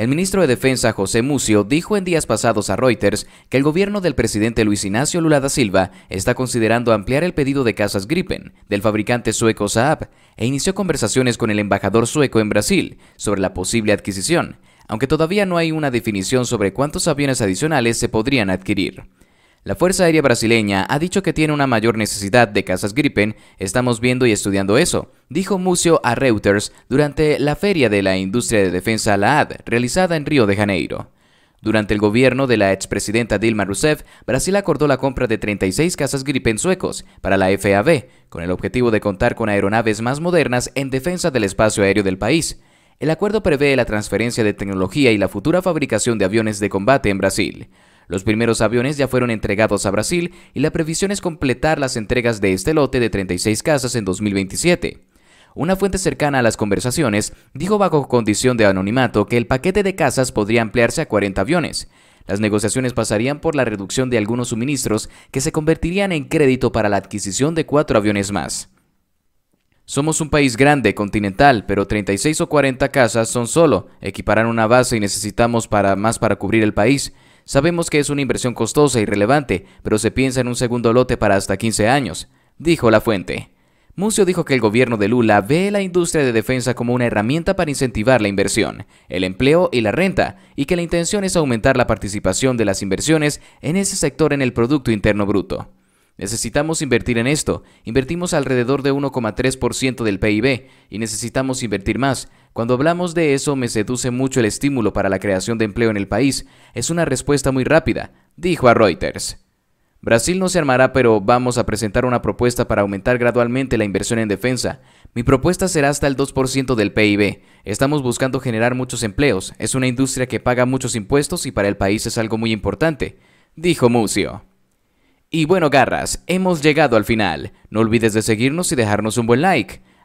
El ministro de Defensa José Mucio dijo en días pasados a Reuters que el gobierno del presidente Luis Ignacio Lula da Silva está considerando ampliar el pedido de casas Gripen del fabricante sueco Saab e inició conversaciones con el embajador sueco en Brasil sobre la posible adquisición, aunque todavía no hay una definición sobre cuántos aviones adicionales se podrían adquirir. La Fuerza Aérea Brasileña ha dicho que tiene una mayor necesidad de casas Gripen, estamos viendo y estudiando eso, dijo Mucio a Reuters durante la Feria de la Industria de Defensa LAAD, realizada en Río de Janeiro. Durante el gobierno de la expresidenta Dilma Rousseff, Brasil acordó la compra de 36 casas Gripen suecos para la FAB, con el objetivo de contar con aeronaves más modernas en defensa del espacio aéreo del país. El acuerdo prevé la transferencia de tecnología y la futura fabricación de aviones de combate en Brasil. Los primeros aviones ya fueron entregados a Brasil y la previsión es completar las entregas de este lote de 36 casas en 2027. Una fuente cercana a las conversaciones dijo bajo condición de anonimato que el paquete de casas podría ampliarse a 40 aviones. Las negociaciones pasarían por la reducción de algunos suministros que se convertirían en crédito para la adquisición de cuatro aviones más. Somos un país grande, continental, pero 36 o 40 casas son solo, equiparán una base y necesitamos para más para cubrir el país. Sabemos que es una inversión costosa y relevante, pero se piensa en un segundo lote para hasta 15 años, dijo la fuente. Mucio dijo que el gobierno de Lula ve la industria de defensa como una herramienta para incentivar la inversión, el empleo y la renta, y que la intención es aumentar la participación de las inversiones en ese sector en el Producto Interno Bruto. Necesitamos invertir en esto, invertimos alrededor de 1,3% del PIB, y necesitamos invertir más, cuando hablamos de eso me seduce mucho el estímulo para la creación de empleo en el país. Es una respuesta muy rápida, dijo a Reuters. Brasil no se armará, pero vamos a presentar una propuesta para aumentar gradualmente la inversión en defensa. Mi propuesta será hasta el 2% del PIB. Estamos buscando generar muchos empleos. Es una industria que paga muchos impuestos y para el país es algo muy importante, dijo Mucio. Y bueno, garras, hemos llegado al final. No olvides de seguirnos y dejarnos un buen like.